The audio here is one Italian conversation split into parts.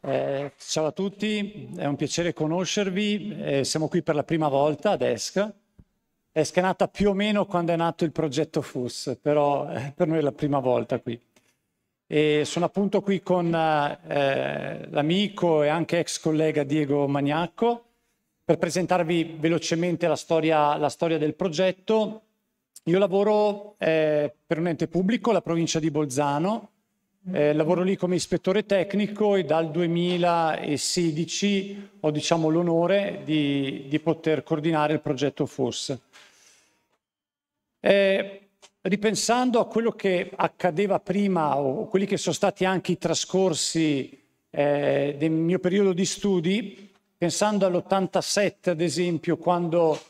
Eh, ciao a tutti, è un piacere conoscervi. Eh, siamo qui per la prima volta ad ESC. ESC è nata più o meno quando è nato il progetto FUS, però eh, per noi è la prima volta qui. E sono appunto qui con eh, l'amico e anche ex collega Diego Magnacco per presentarvi velocemente la storia, la storia del progetto. Io lavoro eh, per un ente pubblico, la provincia di Bolzano, eh, lavoro lì come ispettore tecnico e dal 2016 ho diciamo, l'onore di, di, poter coordinare il progetto FOS. Eh, ripensando a quello che accadeva prima o quelli che sono stati anche i trascorsi eh, del mio periodo di studi, pensando all'87 ad esempio, quando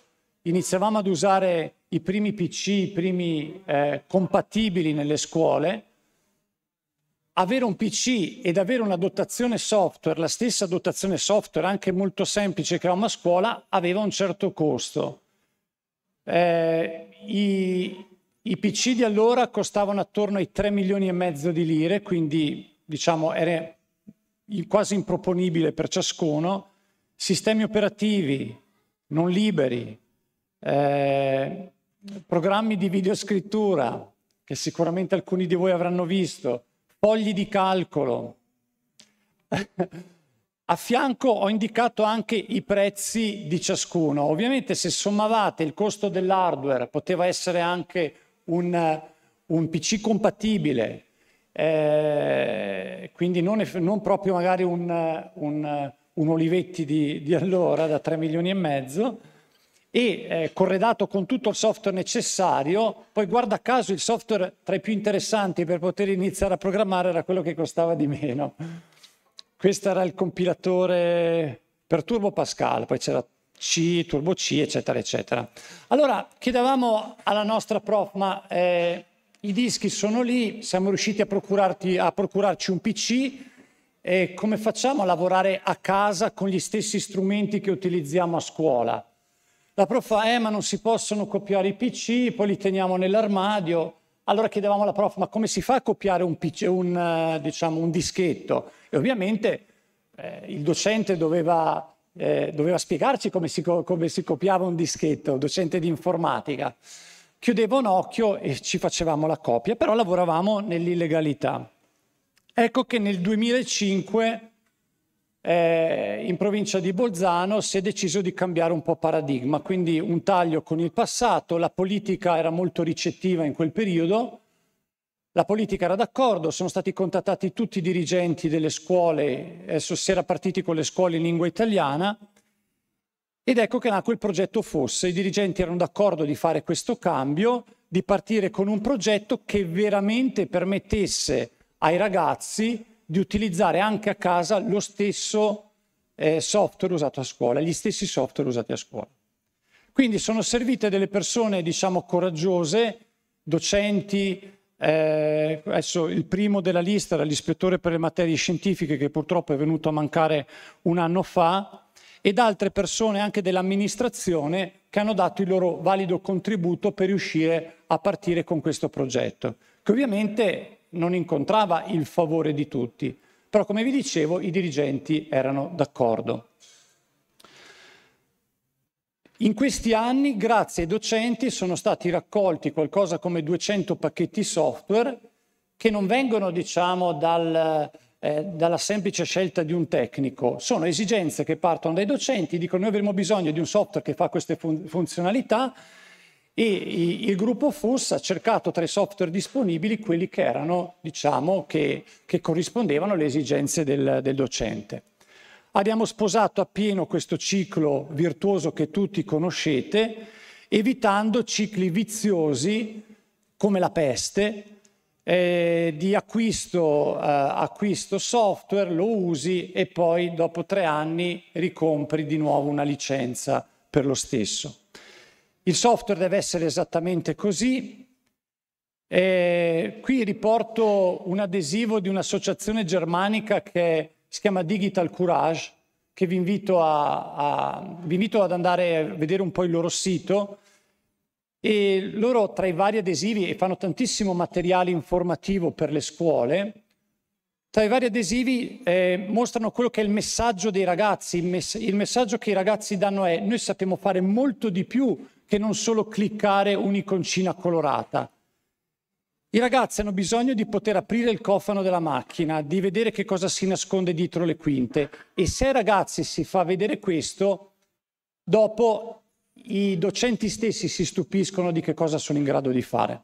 iniziavamo ad usare i primi PC, i primi eh, compatibili nelle scuole, avere un PC ed avere una dotazione software, la stessa dotazione software anche molto semplice che ho a scuola, aveva un certo costo. Eh, i, i, PC di allora costavano attorno ai 3 milioni e mezzo di lire, quindi diciamo era quasi improponibile per ciascuno. Sistemi operativi non liberi, eh, programmi di videoscrittura che sicuramente alcuni di voi avranno visto, fogli di calcolo. A fianco ho indicato anche i prezzi di ciascuno. Ovviamente se sommavate il costo dell'hardware, poteva essere anche un, un PC compatibile, eh, quindi non, non, proprio magari un, un, un Olivetti di, di allora da 3 milioni e mezzo, e eh, corredato con tutto il software necessario, poi guarda caso il software tra i più interessanti per poter iniziare a programmare era quello che costava di meno. Questo era il compilatore per Turbo Pascal, poi c'era C, Turbo C, eccetera, eccetera. Allora chiedevamo alla nostra prof, ma eh, i dischi sono lì, siamo riusciti a, a procurarci un PC, e come facciamo a lavorare a casa con gli stessi strumenti che utilizziamo a scuola? La prof fa, eh ma non si possono copiare i PC, poi li teniamo nell'armadio. Allora chiedevamo alla prof, ma come si fa a copiare un, PC, un, eh, diciamo, un dischetto? E ovviamente eh, il docente doveva, eh, doveva spiegarci come si, come si copiava un dischetto, docente di informatica. Chiudeva un occhio e ci facevamo la copia, però lavoravamo nell'illegalità. Ecco che nel 2005 eh, in provincia di Bolzano si è deciso di cambiare un po' paradigma, quindi un taglio con il passato, la politica era molto ricettiva in quel periodo, la politica era d'accordo, sono stati contattati tutti i dirigenti delle scuole, adesso si era partiti con le scuole in lingua italiana ed ecco che nacque il progetto Fosse, i dirigenti erano d'accordo di fare questo cambio, di partire con un progetto che veramente permettesse ai ragazzi di utilizzare anche a casa lo stesso eh, software usato a scuola, gli stessi software usati a scuola. Quindi sono servite delle persone, diciamo, coraggiose, docenti, eh, adesso il primo della lista era l'ispettore per le materie scientifiche che purtroppo è venuto a mancare un anno fa ed altre persone anche dell'amministrazione che hanno dato il loro valido contributo per riuscire a partire con questo progetto, che ovviamente non incontrava il favore di tutti, però come vi dicevo i dirigenti erano d'accordo. In questi anni, grazie ai docenti, sono stati raccolti qualcosa come 200 pacchetti software che non vengono, diciamo, dal, eh, dalla semplice scelta di un tecnico. Sono esigenze che partono dai docenti, dicono noi avremo bisogno di un software che fa queste fun- funzionalità e il gruppo FUS ha cercato tra i software disponibili quelli che erano, diciamo, che, che corrispondevano alle esigenze del, del docente. Abbiamo sposato appieno questo ciclo virtuoso che tutti conoscete, evitando cicli viziosi come la peste, eh, di acquisto, eh, acquisto, software, lo usi e poi dopo tre anni ricompri di nuovo una licenza per lo stesso. Il software deve essere esattamente così. E qui riporto un adesivo di un'associazione germanica che si chiama Digital Courage, che vi invito, a, a, vi invito ad andare a vedere un po' il loro sito. E loro tra i vari adesivi, e fanno tantissimo materiale informativo per le scuole, tra i vari adesivi eh, mostrano quello che è il messaggio dei ragazzi. Il, mess- il messaggio che i ragazzi danno è noi sappiamo fare molto di più che non solo cliccare un'iconcina colorata. I ragazzi hanno bisogno di poter aprire il cofano della macchina, di vedere che cosa si nasconde dietro le quinte e se ai ragazzi si fa vedere questo, dopo i docenti stessi si stupiscono di che cosa sono in grado di fare.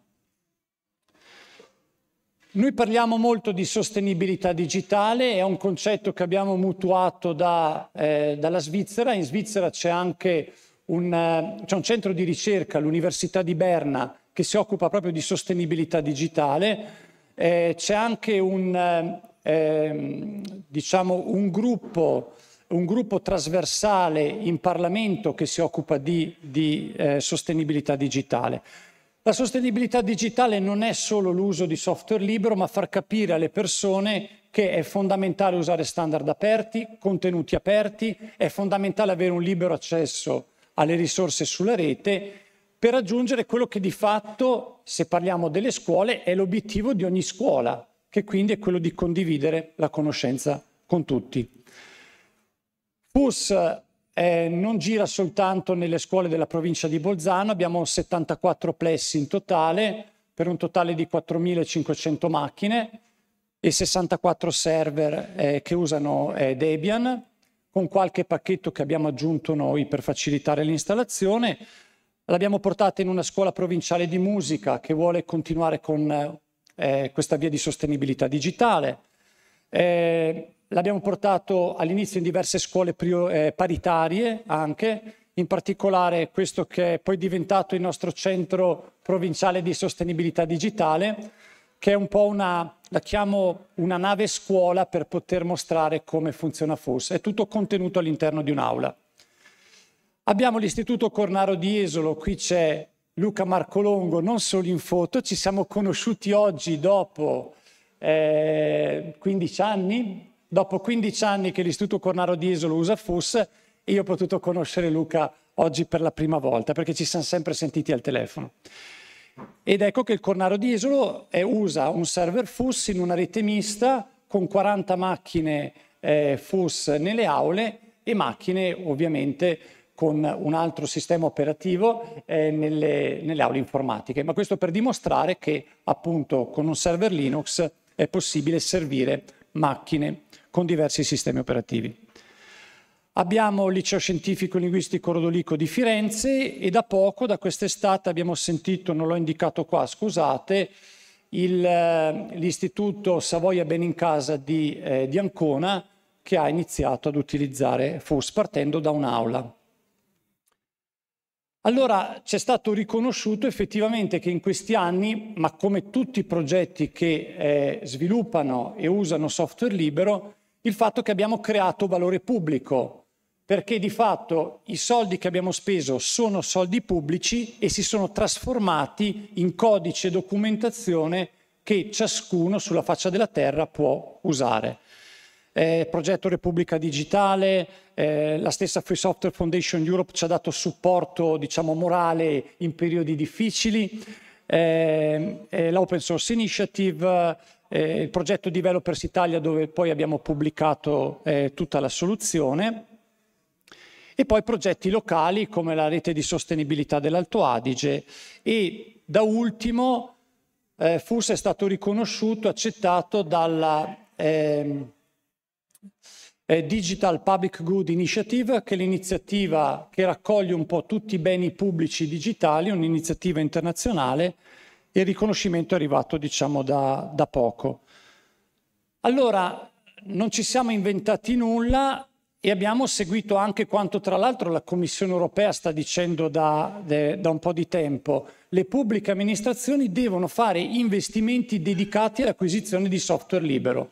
Noi parliamo molto di sostenibilità digitale, è un concetto che abbiamo mutuato da, eh, dalla Svizzera. In Svizzera c'è anche un, eh, c'è un centro di ricerca all'Università di Berna che si occupa proprio di sostenibilità digitale, eh, c'è anche un, eh, ehm, diciamo un, gruppo, un, gruppo, trasversale in Parlamento che si occupa di, di eh, sostenibilità digitale. La sostenibilità digitale non è solo l'uso di software libero, ma far capire alle persone che è fondamentale usare standard aperti, contenuti aperti, è fondamentale avere un libero accesso alle risorse sulla rete per raggiungere quello che di fatto, se parliamo delle scuole, è l'obiettivo di ogni scuola, che quindi è quello di condividere la conoscenza con tutti. PUS eh, non gira soltanto nelle scuole della provincia di Bolzano, abbiamo 74 plessi in totale, per un totale di 4.500 macchine e 64 server eh, che usano eh, Debian con qualche pacchetto che abbiamo aggiunto noi per facilitare l'installazione. L'abbiamo portata in una scuola provinciale di musica che vuole continuare con eh, eh, questa via di sostenibilità digitale. Eh, l'abbiamo portato all'inizio in diverse scuole prior- eh, paritarie anche, in particolare questo che è poi diventato il nostro centro provinciale di sostenibilità digitale che è un po' una, la chiamo una nave scuola per poter mostrare come funziona FUS. È tutto contenuto all'interno di un'aula. Abbiamo l'Istituto Cornaro di Esolo, qui c'è Luca Marcolongo, non solo in foto, ci siamo conosciuti oggi dopo eh, 15 anni, dopo 15 anni che l'Istituto Cornaro di Esolo usa FUS e io ho potuto conoscere Luca oggi per la prima volta perché ci siamo sempre sentiti al telefono. Ed ecco che il Cornaro di Isolo è, usa un server FUS in una rete mista con 40 macchine eh, FUS nelle aule e macchine ovviamente con un altro sistema operativo eh, nelle, nelle, aule informatiche. Ma questo per dimostrare che appunto con un server Linux è possibile servire macchine con diversi sistemi operativi. Abbiamo il liceo scientifico linguistico Rodolico di Firenze e da poco, da quest'estate, abbiamo sentito, non l'ho indicato qua, scusate, il, eh, l'istituto Savoia Benincasa di, eh, di Ancona che ha iniziato ad utilizzare FUS partendo da un'aula. Allora c'è stato riconosciuto effettivamente che in questi anni, ma come tutti i progetti che eh, sviluppano e usano software libero, il fatto che abbiamo creato valore pubblico, perché di fatto i soldi che abbiamo speso sono soldi pubblici e si sono trasformati in codice e documentazione che ciascuno sulla faccia della terra può usare. Eh, progetto Repubblica Digitale, eh, la stessa Free Software Foundation Europe ci ha dato supporto diciamo, morale in periodi difficili, eh, eh l'Open Source Initiative, eh, il progetto Developers Italia dove poi abbiamo pubblicato eh, tutta la soluzione e poi progetti locali come la rete di sostenibilità dell'Alto Adige e da ultimo eh, FUS è stato riconosciuto, accettato dalla eh, eh, Digital Public Good Initiative, che è l'iniziativa che raccoglie un po' tutti i beni pubblici digitali, un'iniziativa internazionale e il riconoscimento è arrivato diciamo da, da poco. Allora, non ci siamo inventati nulla, e abbiamo seguito anche quanto tra l'altro la Commissione europea sta dicendo da, de, da, un po' di tempo. Le pubbliche amministrazioni devono fare investimenti dedicati all'acquisizione di software libero.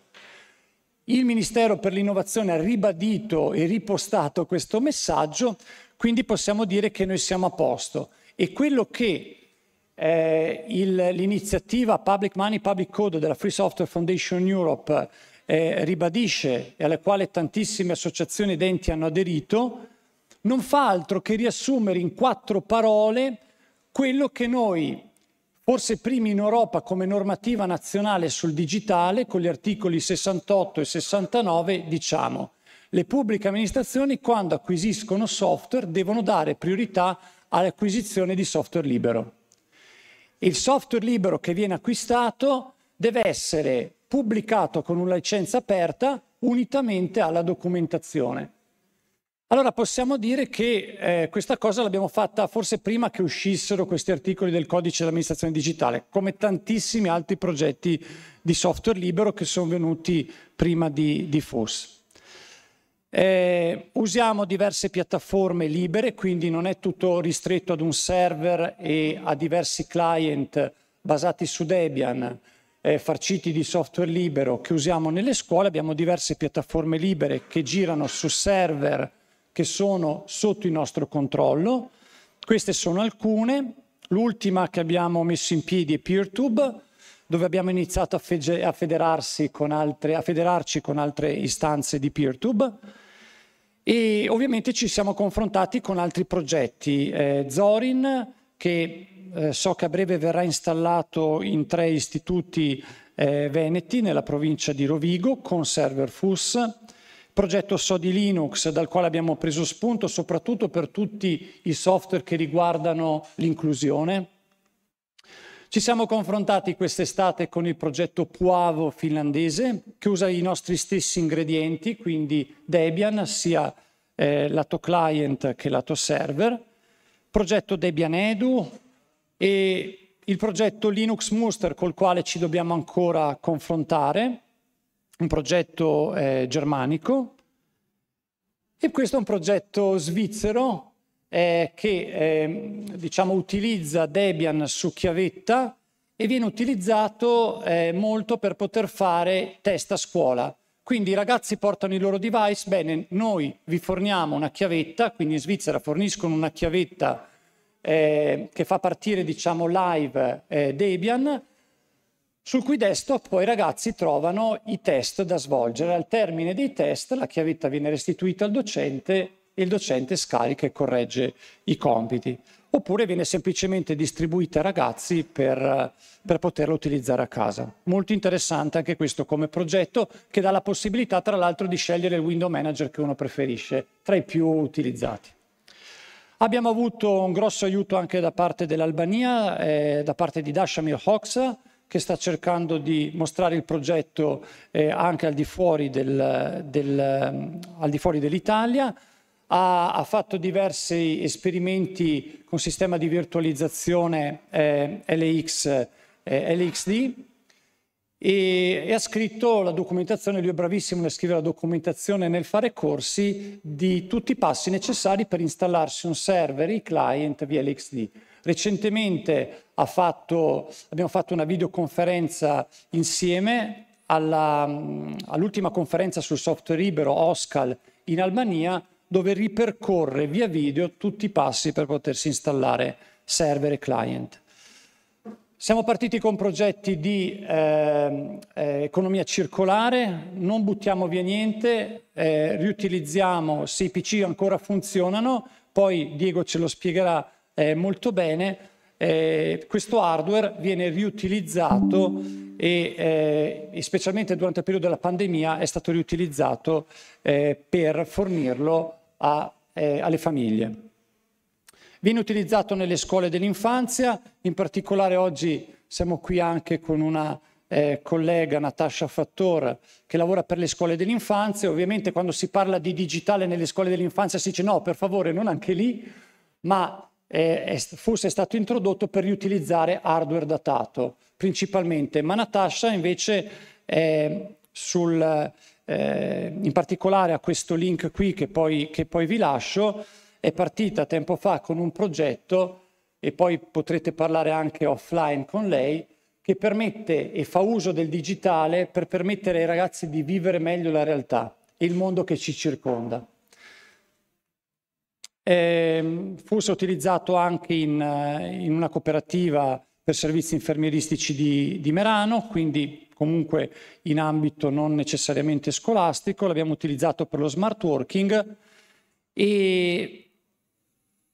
Il Ministero per l'innovazione ha ribadito e ripostato questo messaggio, quindi possiamo dire che noi siamo a posto. E quello che eh, l'iniziativa Public Money, Public Code della Free Software Foundation Europe eh, ribadisce e alla quale tantissime associazioni ed enti hanno aderito, non fa altro che riassumere in quattro parole quello che noi, forse primi in Europa come normativa nazionale sul digitale, con gli articoli 68 e 69, diciamo. Le pubbliche amministrazioni quando acquisiscono software devono dare priorità all'acquisizione di software libero. Il software libero che viene acquistato deve essere pubblicato con una licenza aperta unitamente alla documentazione. Allora possiamo dire che eh, questa cosa l'abbiamo fatta forse prima che uscissero questi articoli del codice dell'amministrazione digitale, come tantissimi altri progetti di software libero che sono venuti prima di, di FOSS. Eh, usiamo diverse piattaforme libere, quindi non è tutto ristretto ad un server e a diversi client basati su Debian, eh, farciti di software libero che usiamo nelle scuole, abbiamo diverse piattaforme libere che girano su server che sono sotto il nostro controllo. Queste sono alcune, l'ultima che abbiamo messo in piedi è PeerTube, dove abbiamo iniziato a, fege- a, con altre, a federarci con altre istanze di PeerTube e ovviamente ci siamo confrontati con altri progetti, eh, Zorin che eh, so che a breve verrà installato in tre istituti eh, veneti nella provincia di Rovigo con server FUS, progetto Sodi Linux dal quale abbiamo preso spunto soprattutto per tutti i software che riguardano l'inclusione. Ci siamo confrontati quest'estate con il progetto Puavo finlandese che usa i nostri stessi ingredienti, quindi Debian sia eh, lato client che lato server, progetto Debian Edu, e il progetto Linux Muster col quale ci dobbiamo ancora confrontare, un progetto eh, germanico, e questo è un progetto svizzero eh, che eh, diciamo, utilizza Debian su chiavetta e viene utilizzato eh, molto per poter fare test a scuola. Quindi i ragazzi portano i loro device, bene, noi vi forniamo una chiavetta, quindi in Svizzera forniscono una chiavetta eh, che fa partire diciamo, live eh, Debian, sul cui desktop poi i ragazzi trovano i test da svolgere. Al termine dei test la chiavetta viene restituita al docente e il docente scarica e corregge i compiti. Oppure viene semplicemente distribuita ai ragazzi per, per poterla utilizzare a casa. Molto interessante anche questo come progetto che dà la possibilità tra l'altro di scegliere il window manager che uno preferisce tra i più utilizzati. Abbiamo avuto un grosso aiuto anche da parte dell'Albania, eh, da parte di Dashamir Hoxha, che sta cercando di mostrare il progetto eh, anche al di fuori, del, del, ehm, al di fuori dell'Italia. Ha, ha, fatto diversi esperimenti con sistema di virtualizzazione eh, LX, eh, LXD e, e ha scritto la documentazione, lui è bravissimo nel scrivere la documentazione nel fare corsi di tutti i passi necessari per installarsi un server, i client via LXD. Recentemente fatto, abbiamo fatto una videoconferenza insieme alla, all'ultima conferenza sul software libero OSCAL in Albania dove ripercorre via video tutti i passi per potersi installare server e client. Siamo partiti con progetti di eh, eh, economia circolare, non buttiamo via niente, eh, riutilizziamo, se i PC ancora funzionano, poi Diego ce lo spiegherà eh, molto bene, eh, questo hardware viene riutilizzato e, eh, e, specialmente durante il periodo della pandemia è stato riutilizzato per fornirlo a, alle famiglie. Viene utilizzato nelle scuole dell'infanzia, in particolare oggi siamo qui anche con una eh, collega Natascia Fattor che lavora per le scuole dell'infanzia. Ovviamente quando si parla di digitale nelle scuole dell'infanzia si dice no, per favore, non anche lì, ma eh, è stato introdotto per riutilizzare hardware datato principalmente, ma Natasha invece eh, sul, eh, in particolare a questo link qui che poi, che poi vi lascio è partita tempo fa con un progetto, e poi potrete parlare anche offline con lei, che permette e fa uso del digitale per permettere ai ragazzi di vivere meglio la realtà e il mondo che ci circonda. Eh, utilizzato anche in, eh, in, una cooperativa per servizi infermieristici di, di Merano, quindi comunque in ambito non necessariamente scolastico, l'abbiamo utilizzato per lo smart working e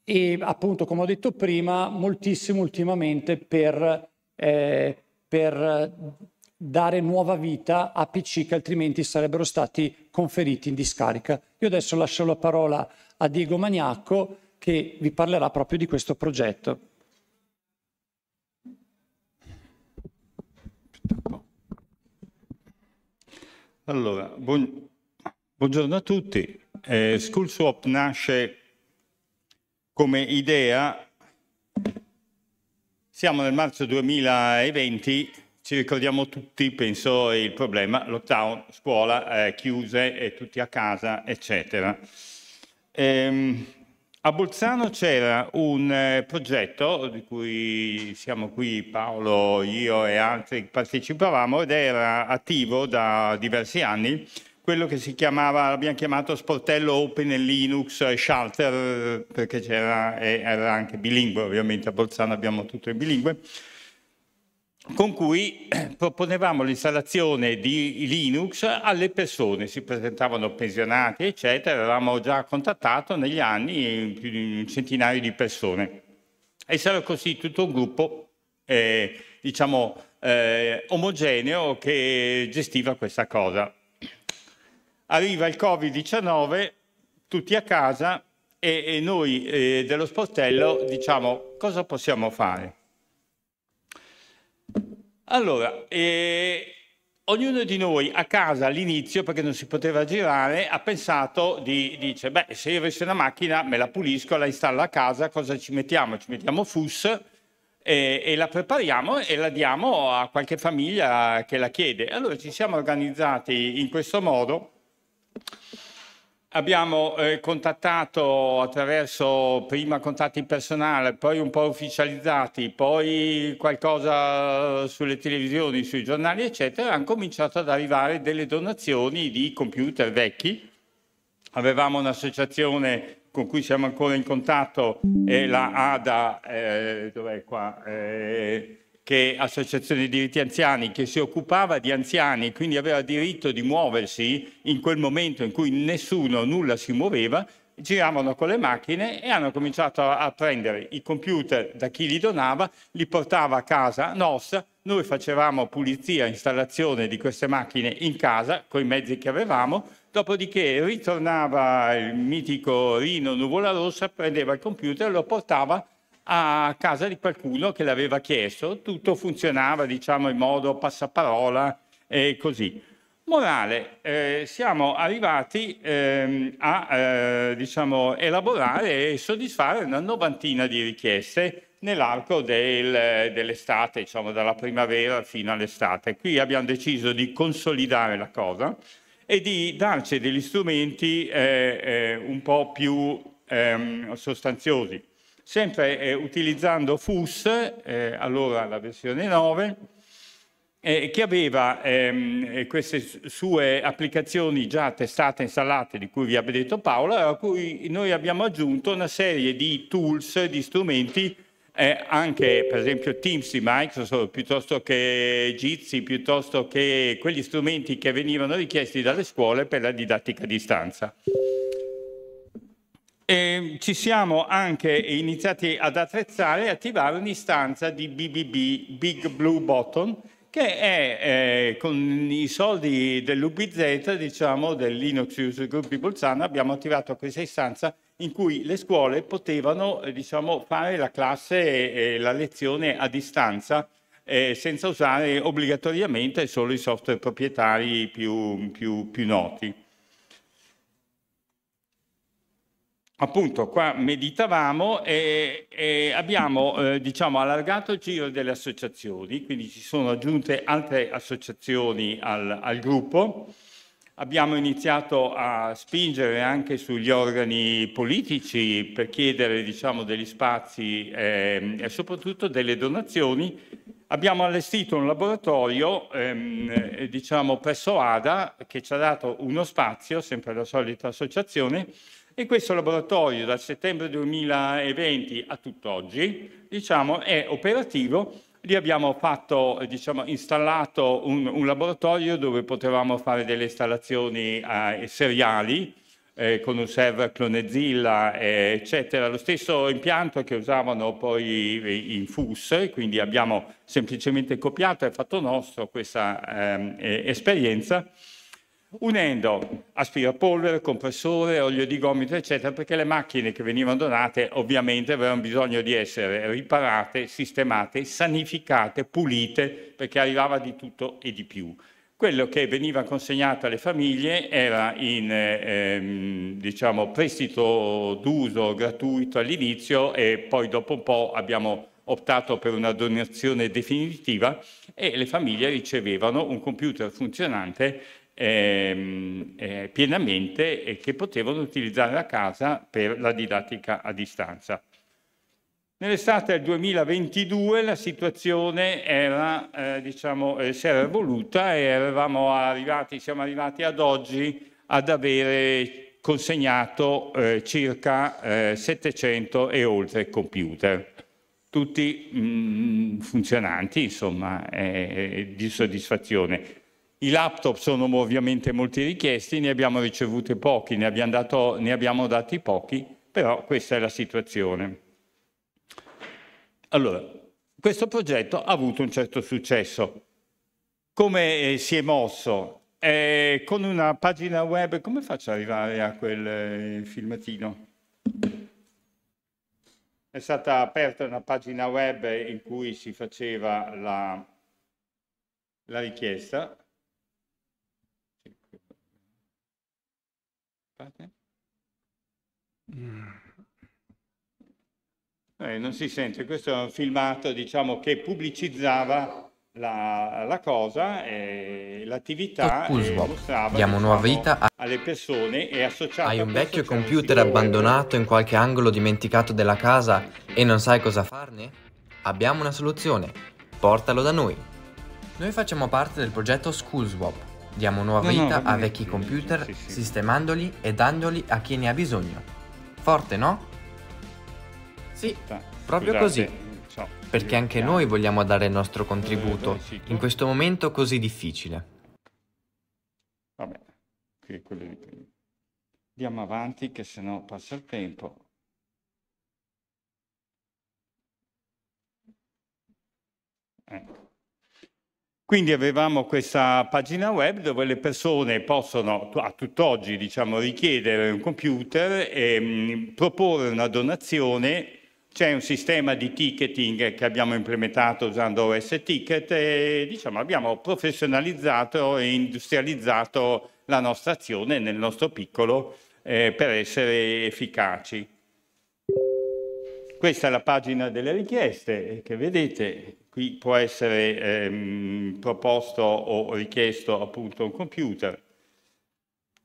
e appunto, come ho detto prima, moltissimo ultimamente per, eh, per dare nuova vita a PC che altrimenti sarebbero stati conferiti in discarica. Io adesso lascio la parola a Diego Magnacco che vi parlerà proprio di questo progetto. Allora, buongiorno a tutti. Eh, School Swap nasce come idea, siamo nel marzo 2020, ci ricordiamo tutti, penso, il problema lockdown, scuola eh, chiuse, eh, tutti a casa, eccetera. Ehm, a Bolzano c'era un eh, progetto di cui siamo qui Paolo, io e altri partecipavamo ed era attivo da diversi anni, quello che si chiamava, abbiamo chiamato sportello Open e Linux eh, Shelter, eh, perché c'era, era anche bilingue, ovviamente a Bolzano abbiamo tutto in bilingue, con cui proponevamo l'installazione di Linux alle persone, si presentavano pensionati, eccetera, avevamo già contattato negli anni più di un centinaio di persone. E si così tutto un gruppo, eh, diciamo, eh, omogeneo che gestiva questa cosa arriva il Covid-19, tutti a casa e, e noi eh, dello sportello diciamo cosa possiamo fare. Allora, eh, ognuno di noi a casa all'inizio, perché non si poteva girare, ha pensato di, dice, beh, se io avessi una macchina me la pulisco, la installo a casa, cosa ci mettiamo? Ci mettiamo FUS e, e la prepariamo e la diamo a qualche famiglia che la chiede. Allora ci siamo organizzati in questo modo Abbiamo eh, contattato attraverso prima contatti personali, poi un po' ufficializzati, poi qualcosa sulle televisioni, sui giornali, eccetera, hanno cominciato ad arrivare delle donazioni di computer vecchi. Avevamo un'associazione con cui siamo ancora in contatto, è la ADA, eh, dov'è qua? Eh, che associazione di diritti anziani, che si occupava di anziani, quindi aveva diritto di muoversi in quel momento in cui nessuno, nulla si muoveva, giravano con le macchine e hanno cominciato a prendere i computer da chi li donava, li portava a casa nostra, noi facevamo pulizia, installazione di queste macchine in casa con i mezzi che avevamo, dopodiché ritornava il mitico Rino Nuvola Rossa, prendeva il computer, e lo portava a a casa di qualcuno che l'aveva chiesto, tutto funzionava diciamo in modo passaparola e così. Morale, eh, siamo arrivati eh, a eh, diciamo, elaborare e soddisfare una novantina di richieste nell'arco del, dell'estate, diciamo dalla primavera fino all'estate. Qui abbiamo deciso di consolidare la cosa e di darci degli strumenti eh, eh, un po' più ehm, sostanziosi sempre eh, utilizzando FUS, eh, allora la versione 9, eh, che aveva ehm, eh, queste sue applicazioni già testate e installate di cui vi aveva detto Paola, a cui noi abbiamo aggiunto una serie di tools, di strumenti, eh, anche per esempio Teams di Microsoft, piuttosto che Jitsi, piuttosto che quegli strumenti che venivano richiesti dalle scuole per la didattica a distanza. E ehm, ci siamo anche iniziati ad attrezzare e attivare un'istanza di BBB, Big Blue Button, che è eh, con i soldi dell'UBZ, diciamo, del Linux User Group di Bolzano, abbiamo attivato questa istanza in cui le scuole potevano eh, diciamo, fare la classe e, e la lezione a distanza eh, senza usare obbligatoriamente solo i software proprietari più, più, più noti. appunto qua meditavamo e, e abbiamo eh, diciamo, allargato il giro delle associazioni, quindi ci sono aggiunte altre associazioni al, al gruppo. Abbiamo iniziato a spingere anche sugli organi politici per chiedere diciamo, degli spazi eh, e soprattutto delle donazioni. Abbiamo allestito un laboratorio ehm, eh, diciamo, presso ADA che ci ha dato uno spazio, sempre la solita associazione, e questo laboratorio dal settembre 2020 a tutt'oggi diciamo, è operativo lì abbiamo fatto, diciamo, installato un, un, laboratorio dove potevamo fare delle installazioni eh, seriali eh, con un server Clonezilla, eh, eccetera. Lo stesso impianto che usavano poi in FUS, quindi abbiamo semplicemente copiato e fatto nostro questa ehm, esperienza unendo aspirapolvere, compressore, olio di gomito, eccetera, perché le macchine che venivano donate ovviamente avevano bisogno di essere riparate, sistemate, sanificate, pulite, perché arrivava di tutto e di più. Quello che veniva consegnato alle famiglie era in ehm, diciamo, prestito d'uso gratuito all'inizio e poi dopo un po' abbiamo optato per una donazione definitiva e le famiglie ricevevano un computer funzionante ehm, eh, pienamente e che potevano utilizzare la casa per la didattica a distanza. Nell'estate del 2022 la situazione era, eh, diciamo, eh, si era evoluta e arrivati, siamo arrivati ad oggi ad avere consegnato eh, circa 700 eh, e oltre computer, tutti mh, mm, funzionanti, insomma, eh, di soddisfazione. I laptop sono ovviamente molti richiesti, ne abbiamo ricevuti pochi, ne abbiamo, dato, ne abbiamo dati pochi, però questa è la situazione. Allora, questo progetto ha avuto un certo successo. Come eh, si è mosso? Eh, con una pagina web, come faccio ad arrivare a quel eh, filmatino? È stata aperta una pagina web in cui si faceva la, la richiesta Aspettate. Mm. Eh, non si sente, questo è un filmato diciamo, che pubblicizzava la, la cosa, e l'attività Diamo nuova diciamo, vita a... alle persone e associate. Hai un vecchio cioè, computer abbandonato in qualche angolo dimenticato della casa e non sai cosa farne? Abbiamo una soluzione, portalo da noi. Noi facciamo parte del progetto SchoolSwap, Diamo nuova vita a vecchi computer, sistemandoli e dandoli a chi ne ha bisogno. Forte, no? Sì, proprio così. Perché anche noi vogliamo dare il nostro eh, contributo in questo momento così difficile. Vabbè, qui è quello di prima. Andiamo avanti che sennò passa il tempo. Ecco. Quindi avevamo questa pagina web dove le persone possono a tutt'oggi diciamo, richiedere un computer e mh, mm, proporre una donazione. C'è un sistema di ticketing che abbiamo implementato usando OS Ticket e diciamo, abbiamo professionalizzato e industrializzato la nostra azione nel nostro piccolo eh, per essere efficaci. Questa è la pagina delle richieste che vedete Qui può essere ehm, proposto o richiesto appunto un computer.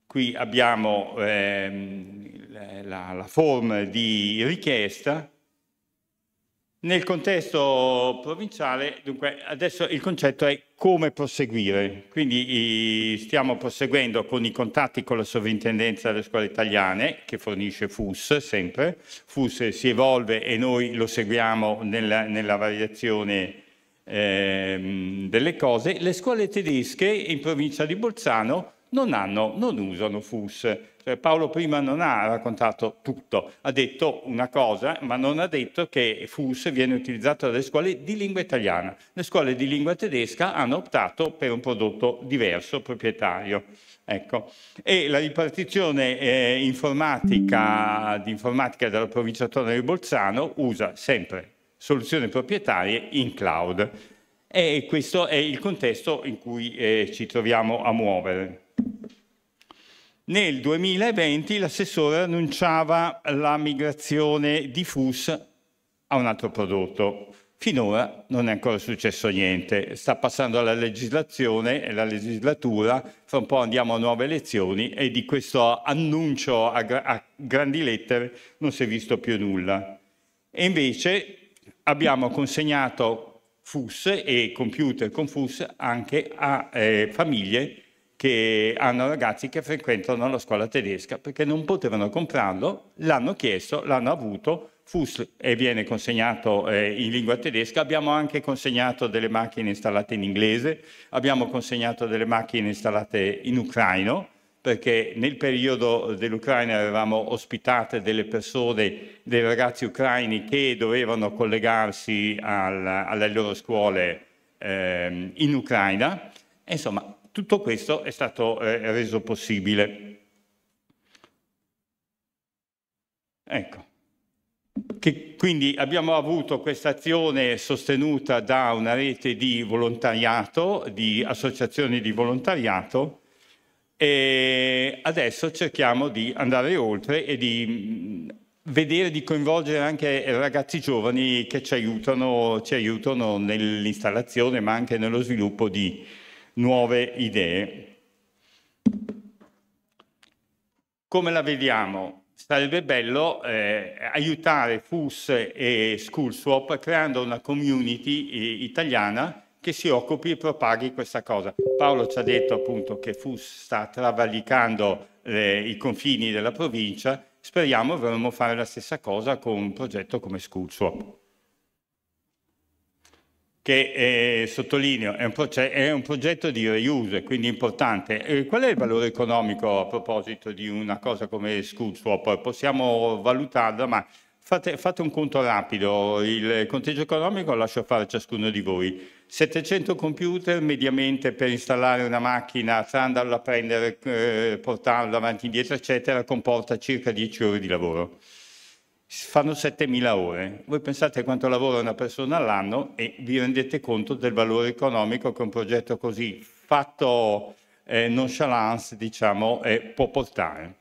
Qui abbiamo ehm, la, la form di richiesta nel contesto provinciale, dunque, adesso il concetto è come proseguire. Quindi stiamo proseguendo con i contatti con la sovrintendenza delle scuole italiane, che fornisce FUS sempre. FUS si evolve e noi lo seguiamo nella, nella variazione eh, delle cose. Le scuole tedesche in provincia di Bolzano non, hanno, non usano FUS cioè Paolo prima non ha raccontato tutto, ha detto una cosa, ma non ha detto che FUS viene utilizzato dalle scuole di lingua italiana. Le scuole di lingua tedesca hanno optato per un prodotto diverso, proprietario. Ecco. E la ripartizione eh, informatica, di informatica della provincia autonoma di Bolzano usa sempre soluzioni proprietarie in cloud. E questo è il contesto in cui eh, ci troviamo a muovere. Nel 2020 l'assessore annunciava la migrazione di FUS a un altro prodotto. Finora non è ancora successo niente, sta passando la legislazione e la legislatura, fra un po' andiamo a nuove elezioni e di questo annuncio a, gra a grandi lettere non si è visto più nulla. E invece abbiamo consegnato FUS e computer con FUS anche a eh, famiglie che hanno ragazzi che frequentano la scuola tedesca perché non potevano comprarlo, l'hanno chiesto, l'hanno avuto, FUS e viene consegnato eh, in lingua tedesca, abbiamo anche consegnato delle macchine installate in inglese, abbiamo consegnato delle macchine installate in ucraino, perché nel periodo dell'Ucraina avevamo ospitate delle persone, dei ragazzi ucraini che dovevano collegarsi al, alle loro scuole eh, in Ucraina. Insomma, tutto questo è stato eh, reso possibile. Ecco. Che quindi abbiamo avuto questa azione sostenuta da una rete di volontariato, di associazioni di volontariato e adesso cerchiamo di andare oltre e di mm, vedere di coinvolgere anche ragazzi giovani che ci aiutano, ci aiutano nell'installazione ma anche nello sviluppo di, nuove idee. Come la vediamo? Sarebbe bello eh, aiutare FUS e SchoolSwap creando una community eh, italiana che si occupi e propaghi questa cosa. Paolo ci ha detto appunto che FUS sta travalicando eh, i confini della provincia, speriamo dovremmo fare la stessa cosa con un progetto come SchoolSwap che eh, sottolineo è un, è un, progetto di reuse, quindi importante. E eh, qual è il valore economico a proposito di una cosa come SchoolSwap? Possiamo valutarla, ma fate, fate, un conto rapido, il conteggio economico lo lascio fare a ciascuno di voi. 700 computer mediamente per installare una macchina, tra andarla a prendere, eh, portarla avanti e indietro, eccetera, comporta circa 10 ore di lavoro fanno 7.000 ore. Voi pensate quanto lavora una persona all'anno e vi rendete conto del valore economico che un progetto così fatto eh, nonchalance diciamo, eh, può portare.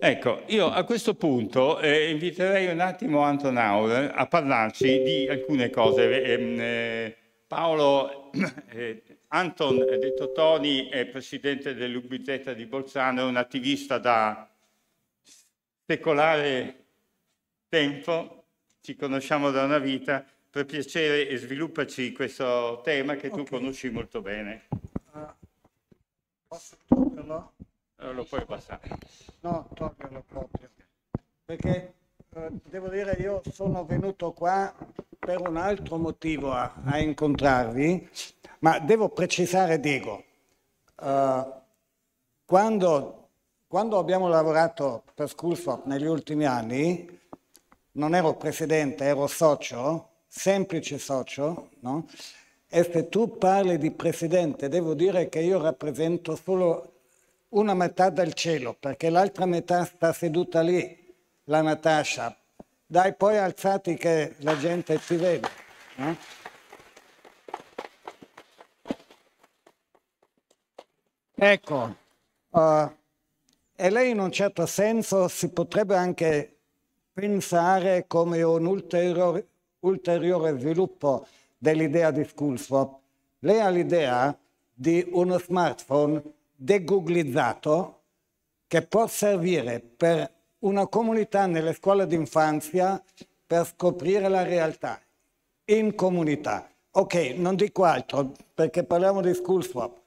Ecco, io a questo punto eh, inviterei un attimo Anton Auer a parlarci di alcune cose. Eh, ehm, eh, Paolo eh, Anton, detto Toni, è presidente dell'Ubitetta di Bolzano, è un attivista da secolare tempo, ci conosciamo da una vita, per piacere e sviluppaci questo tema che tu okay. conosci molto bene. Uh, posso toglierlo? Eh, lo puoi passare. No, toglierlo proprio. Perché eh, devo dire io sono venuto qua per un altro motivo a, a incontrarvi, ma devo precisare Diego. Uh, quando quando abbiamo lavorato per Schoolswap negli ultimi anni, non ero presidente, ero socio, semplice socio, no? E se tu parli di presidente, devo dire che io rappresento solo una metà del cielo, perché l'altra metà sta seduta lì, la Natasha. Dai, poi alzati che la gente ti vede. No? Ecco, uh, e lei in un certo senso si potrebbe anche pensare come un ulteriore, ulteriore sviluppo dell'idea di Schoolswap. Lei ha l'idea di uno smartphone degooglizzato che può servire per una comunità nelle scuole d'infanzia per scoprire la realtà in comunità. Ok, non dico altro perché parliamo di Schoolswap.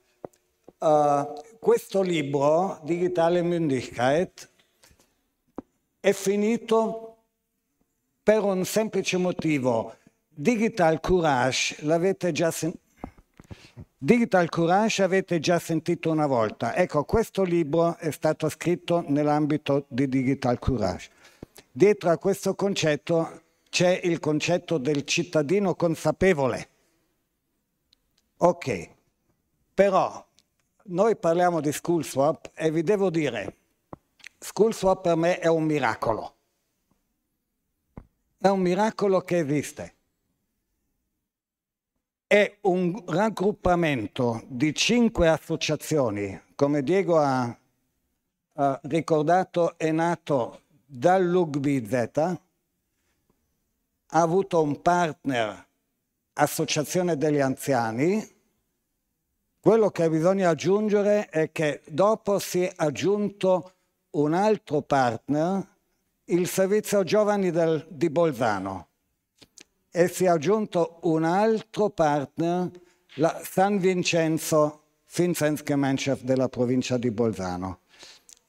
Uh, questo libro, Digitale Mündigkeit, è finito per un semplice motivo. Digital Courage l'avete già sentito. Digital Courage avete già sentito una volta. Ecco, questo libro è stato scritto nell'ambito di Digital Courage. Dietro a questo concetto c'è il concetto del cittadino consapevole. Ok, però noi parliamo di school swap e vi devo dire, school swap per me è un miracolo. È un miracolo che esiste. È un raggruppamento di cinque associazioni, come Diego ha, ha ricordato, è nato dall'UGBZ, ha avuto un partner, Associazione degli Anziani, quello che bisogna aggiungere è che dopo si è aggiunto un altro partner, il servizio giovani del, di Bolzano, e si è aggiunto un altro partner, la San Vincenzo Finzensgemeinschaft della provincia di Bolzano,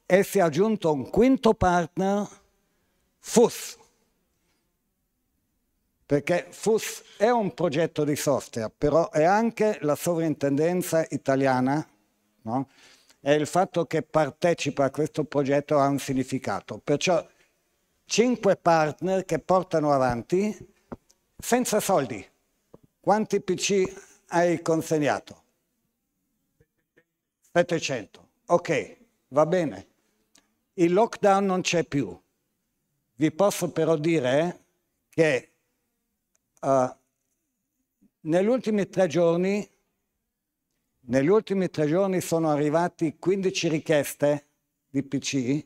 e si è aggiunto un quinto partner, FUS, perché FUS è un progetto di software, però è anche la sovrintendenza italiana no? e il fatto che partecipa a questo progetto ha un significato. Perciò cinque partner che portano avanti senza soldi. Quanti PC hai consegnato? 700. Ok, va bene. Il lockdown non c'è più. Vi posso però dire che Uh, negli, ultimi giorni, negli ultimi tre giorni sono arrivati 15 richieste di PC,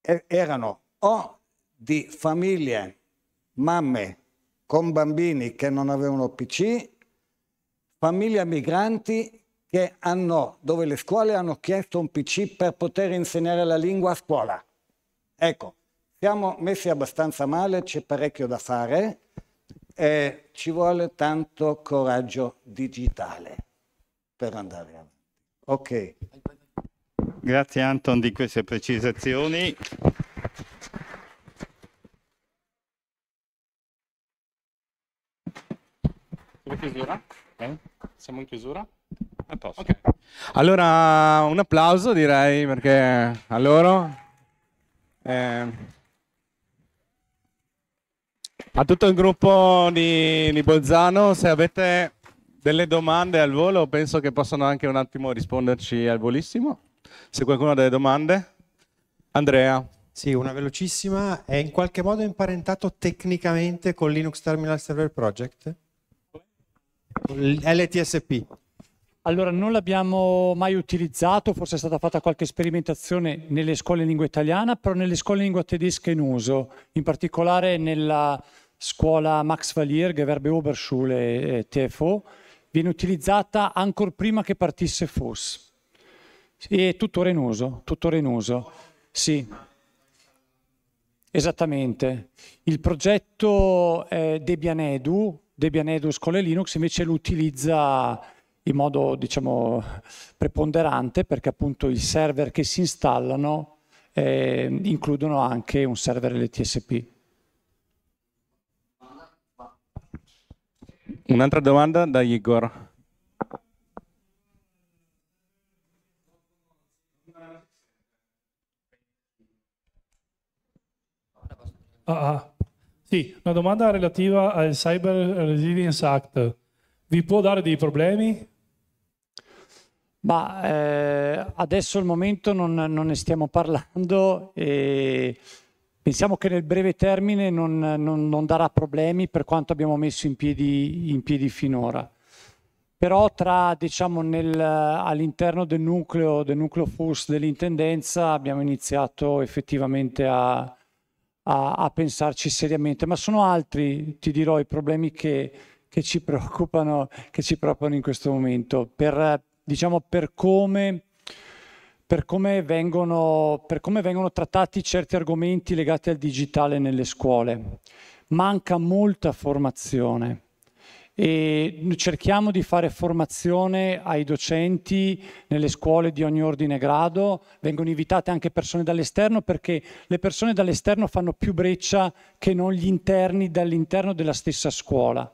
e erano o di famiglie, mamme con bambini che non avevano PC, famiglie migranti che hanno, dove le scuole hanno chiesto un PC per poter insegnare la lingua a scuola. Ecco, siamo messi abbastanza male, c'è parecchio da fare e ci vuole tanto coraggio digitale per andare avanti. Ok. Grazie Anton di queste precisazioni. Siamo in chiusura? Eh? Siamo in chiusura? A Okay. Allora un applauso direi perché a loro... Eh... A tutto il gruppo di, di Bolzano, se avete delle domande al volo, penso che possano anche un attimo risponderci al volissimo. Se qualcuno ha delle domande, Andrea. Sì, una velocissima. È in qualche modo imparentato tecnicamente con Linux Terminal Server Project? LTSP. Allora, non l'abbiamo mai utilizzato, forse è stata fatta qualche sperimentazione nelle scuole in lingua italiana, però nelle scuole in lingua tedesca in uso, in particolare nella scuola Max Valier, Gewerbe Oberschule e TFO, viene utilizzata ancora prima che partisse FOS. E tuttora in uso, tuttora in uso. Sì. Esattamente. Il progetto Debian Edu, Debian Edu Scuola Linux, invece lo utilizza in modo diciamo, preponderante perché appunto i server che si installano eh, includono anche un server LTSP. Un'altra domanda da Igor. Ah, ah, sì, una domanda relativa al Cyber Resilience Act. Vi può dare dei problemi? Bah, eh, adesso al momento non, non, ne stiamo parlando e Pensiamo che nel breve termine non, non, non darà problemi per quanto abbiamo messo in piedi, in piedi finora. Però tra, diciamo, all'interno del nucleo, del nucleo FUS dell'intendenza abbiamo iniziato effettivamente a, a, a, pensarci seriamente, ma sono altri, ti dirò, i problemi che, che, ci, preoccupano, che ci, preoccupano, in questo momento, per, diciamo, per come per come, vengono, per come vengono trattati certi argomenti legati al digitale nelle scuole. Manca molta formazione e cerchiamo di fare formazione ai docenti nelle scuole di ogni ordine e grado, vengono invitate anche persone dall'esterno perché le persone dall'esterno fanno più breccia che non gli interni dall'interno della stessa scuola.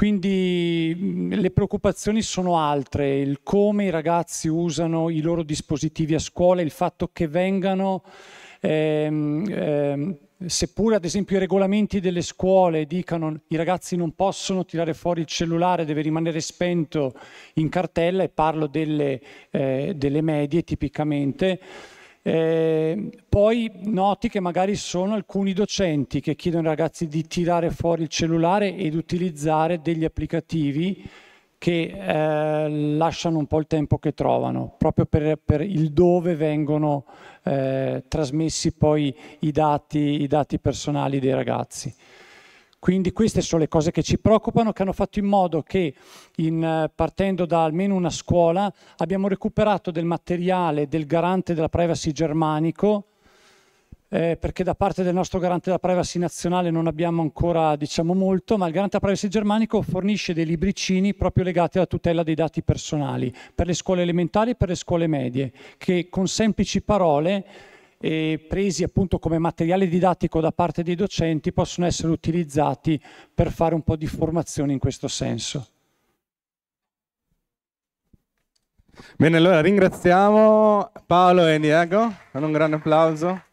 Quindi mm, le preoccupazioni sono altre, il come i ragazzi usano i loro dispositivi a scuola, il fatto che vengano, ehm, ehm, seppure ad esempio i regolamenti delle scuole dicano i ragazzi non possono tirare fuori il cellulare, deve rimanere spento in cartella, e parlo delle, eh, delle medie tipicamente, Ehm, poi noti che magari sono alcuni docenti che chiedono ai ragazzi di tirare fuori il cellulare ed utilizzare degli applicativi che eh, lasciano un po' il tempo che trovano, proprio per, per il dove vengono eh, trasmessi poi i dati, i dati personali dei ragazzi. Quindi queste sono le cose che ci preoccupano, che hanno fatto in modo che, in, eh, partendo da almeno una scuola, abbiamo recuperato del materiale del garante della privacy germanico, eh, perché da parte del nostro garante della privacy nazionale non abbiamo ancora diciamo molto, ma il garante della privacy germanico fornisce dei libricini proprio legati alla tutela dei dati personali per le scuole elementari e per le scuole medie, che con semplici parole e presi appunto come materiale didattico da parte dei docenti possono essere utilizzati per fare un po' di formazione in questo senso. Bene, allora ringraziamo Paolo e Diego con un grande applauso.